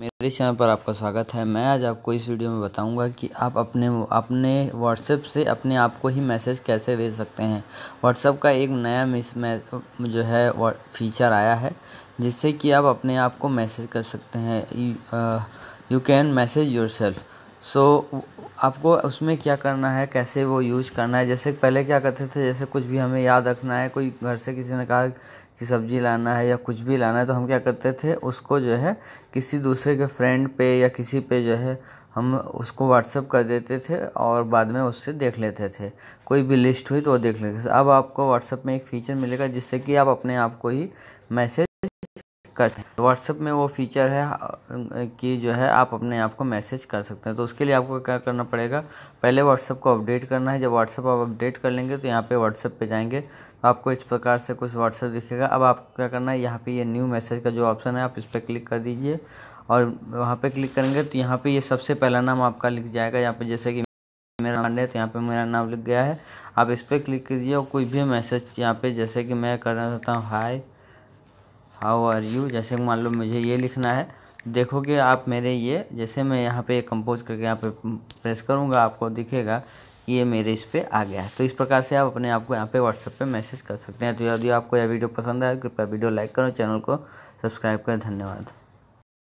मेरे चैनल पर आपका स्वागत है मैं आज आपको इस वीडियो में बताऊंगा कि आप अपने अपने व्हाट्सएप से अपने आप को ही मैसेज कैसे भेज सकते हैं व्हाट्सएप का एक नया मिस जो है फीचर आया है जिससे कि आप अपने आप को मैसेज कर सकते हैं you can message yourself so आपको उसमें क्या करना है कैसे वो यूज करना है जैसे पहले क्या करते थे जैसे कुछ भी हमें याद रखना है कोई घर से किसी ने कहा कि सब्जी लाना है या कुछ भी लाना है तो हम क्या करते थे उसको जो है किसी दूसरे के फ्रेंड पे या किसी पे जो है हम उसको व्हाट्सअप कर देते थे और बाद में उससे देख लेते थे कोई भी लिस्ट हुई तो वो देख लेते थे अब आपको व्हाट्सअप में एक फ़ीचर मिलेगा जिससे कि आप अपने आप को ही मैसेज कर सकते व्हाट्सएप में वो फीचर है कि जो है आप अपने आप को मैसेज कर सकते हैं तो उसके लिए आपको क्या करना पड़ेगा पहले व्हाट्सएप को अपडेट करना है जब व्हाट्सएप आप अपडेट कर लेंगे तो यहाँ पे व्हाट्सएप पे जाएंगे तो आपको इस प्रकार से कुछ व्हाट्सएप दिखेगा अब आपको क्या करना है यहाँ पर ये न्यू मैसेज का जो ऑप्शन है आप इस पर क्लिक कर दीजिए और वहाँ पर क्लिक करेंगे तो यहाँ पर ये सबसे पहला नाम आपका लिख जाएगा यहाँ पर जैसे कि मेरा नाम है तो यहाँ पे मेरा नाम लिख गया है आप इस पर क्लिक कीजिए और कोई भी मैसेज यहाँ पे जैसे कि मैं करना चाहता हूँ हाई हाउ आर यू जैसे मान लो मुझे ये लिखना है देखोगे आप मेरे ये जैसे मैं यहाँ पे कंपोज करके यहाँ पे प्रेस करूँगा आपको दिखेगा कि ये मेरे इस पर आ गया है तो इस प्रकार से आप अपने आप को यहाँ पे व्हाट्सएप पे मैसेज कर सकते हैं तो यदि आपको यह वीडियो पसंद आए कृपया वीडियो लाइक करो चैनल को सब्सक्राइब करें धन्यवाद